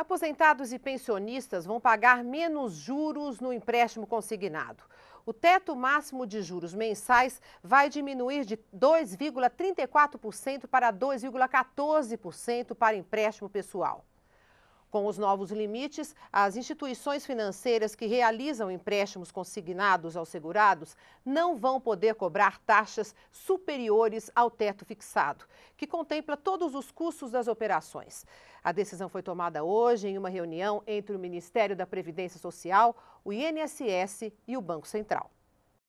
Aposentados e pensionistas vão pagar menos juros no empréstimo consignado. O teto máximo de juros mensais vai diminuir de 2,34% para 2,14% para empréstimo pessoal. Com os novos limites, as instituições financeiras que realizam empréstimos consignados aos segurados não vão poder cobrar taxas superiores ao teto fixado, que contempla todos os custos das operações. A decisão foi tomada hoje em uma reunião entre o Ministério da Previdência Social, o INSS e o Banco Central.